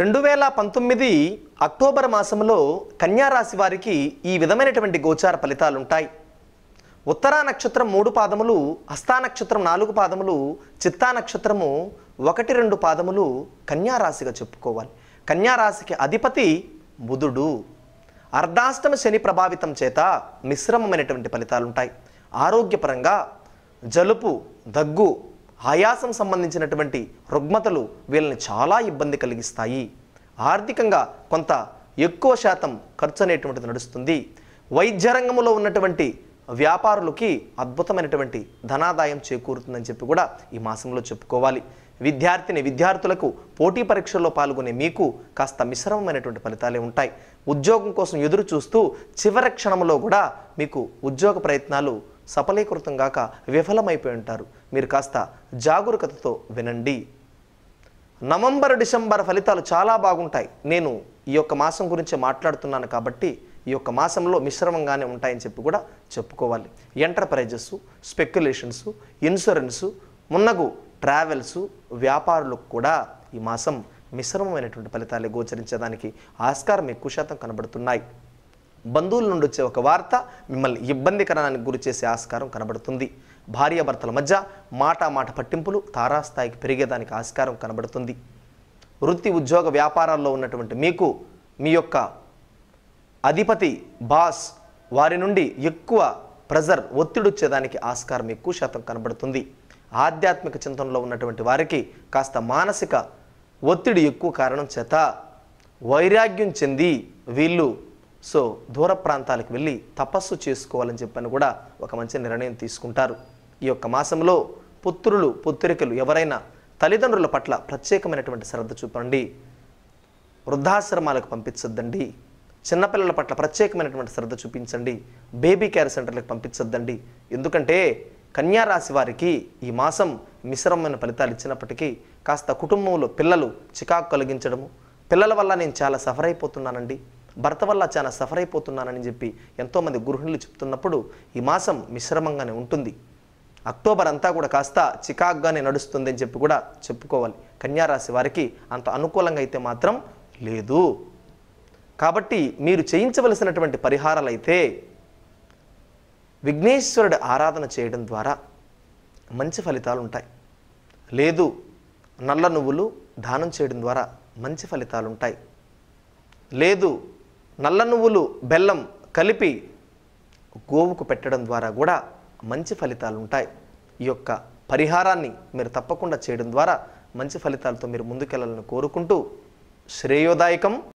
రెండు వేల పంతొమ్మిది అక్టోబర్ మాసంలో కన్యారాశి వారికి ఈ విధమైనటువంటి గోచార ఫలితాలుంటాయి ఉత్తరా నక్షత్రం మూడు పాదములు హస్తా నక్షత్రం నాలుగు పాదములు చిత్తా నక్షత్రము ఒకటి రెండు పాదములు కన్యారాశిగా చెప్పుకోవాలి కన్యారాశికి అధిపతి బుధుడు అర్ధాష్టమ శని ప్రభావితం చేత మిశ్రమమైనటువంటి ఫలితాలుంటాయి ఆరోగ్యపరంగా జలుపు దగ్గు ఆయాసం సంబంధించినటువంటి రుగ్మతలు వీళ్ళని చాలా ఇబ్బంది కలిగిస్తాయి ఆర్థికంగా కొంత ఎక్కువ శాతం ఖర్చు అనేటువంటిది నడుస్తుంది వైద్య రంగంలో ఉన్నటువంటి వ్యాపారులకి అద్భుతమైనటువంటి ధనాదాయం చేకూరుతుందని చెప్పి కూడా ఈ మాసంలో చెప్పుకోవాలి విద్యార్థిని విద్యార్థులకు పోటీ పరీక్షల్లో పాల్గొనే మీకు కాస్త మిశ్రమమైనటువంటి ఫలితాలే ఉంటాయి ఉద్యోగం కోసం ఎదురు చూస్తూ చివరి క్షణంలో కూడా మీకు ఉద్యోగ ప్రయత్నాలు సఫలీకృతం గాక విఫలమైపోయి ఉంటారు మీరు కాస్త జాగరూకతతో వినండి నవంబర్ డిసెంబర్ ఫలితాలు చాలా బాగుంటాయి నేను ఈ యొక్క మాసం గురించి మాట్లాడుతున్నాను కాబట్టి ఈ యొక్క మాసంలో మిశ్రమంగానే ఉంటాయని చెప్పి కూడా చెప్పుకోవాలి ఎంటర్ప్రైజెస్ స్పెక్యులేషన్స్ ఇన్సూరెన్సు మున్నగు ట్రావెల్స్ వ్యాపారులకు కూడా ఈ మాసం మిశ్రమమైనటువంటి ఫలితాలే గోచరించేదానికి ఆస్కారం ఎక్కువ శాతం కనబడుతున్నాయి బంధువుల నుండి వచ్చే ఒక వార్త మిమ్మల్ని ఇబ్బందికరణానికి గురి చేసే ఆస్కారం కనబడుతుంది భార్యాభర్తల మధ్య మాటా మాట పట్టింపులు తారాస్థాయికి పెరిగేదానికి ఆస్కారం కనబడుతుంది వృత్తి ఉద్యోగ వ్యాపారాల్లో ఉన్నటువంటి మీకు మీ యొక్క అధిపతి బాస్ వారి నుండి ఎక్కువ ప్రెజర్ ఒత్తిడి వచ్చేదానికి ఆస్కారం ఎక్కువ శాతం కనబడుతుంది ఆధ్యాత్మిక చింతనలో ఉన్నటువంటి వారికి కాస్త మానసిక ఒత్తిడి ఎక్కువ కారణం చేత వైరాగ్యం చెంది వీళ్ళు సో దూర ప్రాంతాలకు వెళ్ళి తపస్సు చేసుకోవాలని చెప్పని కూడా ఒక మంచి నిర్ణయం తీసుకుంటారు ఈ యొక్క మాసంలో పుత్రులు పుత్రికలు ఎవరైనా తల్లిదండ్రుల పట్ల ప్రత్యేకమైనటువంటి శ్రద్ధ చూపండి వృద్ధాశ్రమాలకు పంపించొద్దండి చిన్నపిల్లల పట్ల ప్రత్యేకమైనటువంటి శ్రద్ధ చూపించండి బేబీ కేర్ సెంటర్లకు పంపించొద్దండి ఎందుకంటే కన్యారాశి వారికి ఈ మాసం మిశ్రమైన ఫలితాలు ఇచ్చినప్పటికీ కాస్త కుటుంబంలో పిల్లలు చికాకు కలిగించడము పిల్లల వల్ల నేను చాలా సఫర్ అయిపోతున్నానండి భర్త వల్ల చాలా సఫర్ అయిపోతున్నానని చెప్పి ఎంతోమంది గృహిణులు చెప్తున్నప్పుడు ఈ మాసం మిశ్రమంగానే ఉంటుంది అక్టోబర్ అంతా కూడా కాస్త చికాగ్గానే నడుస్తుందని చెప్పి కూడా చెప్పుకోవాలి కన్యారాశి వారికి అంత అనుకూలంగా అయితే మాత్రం లేదు కాబట్టి మీరు చేయించవలసినటువంటి పరిహారాలు అయితే విఘ్నేశ్వరుడి ఆరాధన చేయడం ద్వారా మంచి ఫలితాలు ఉంటాయి లేదు నల్ల నువ్వులు దానం చేయడం ద్వారా మంచి ఫలితాలు ఉంటాయి లేదు నల్ల నువ్వులు బెల్లం కలిపి గోవుకు పెట్టడం ద్వారా కూడా మంచి ఫలితాలు ఉంటాయి ఈ యొక్క పరిహారాన్ని మీరు తప్పకుండా చేయడం ద్వారా మంచి ఫలితాలతో మీరు ముందుకెళ్ళాలని కోరుకుంటూ శ్రేయోదాయకం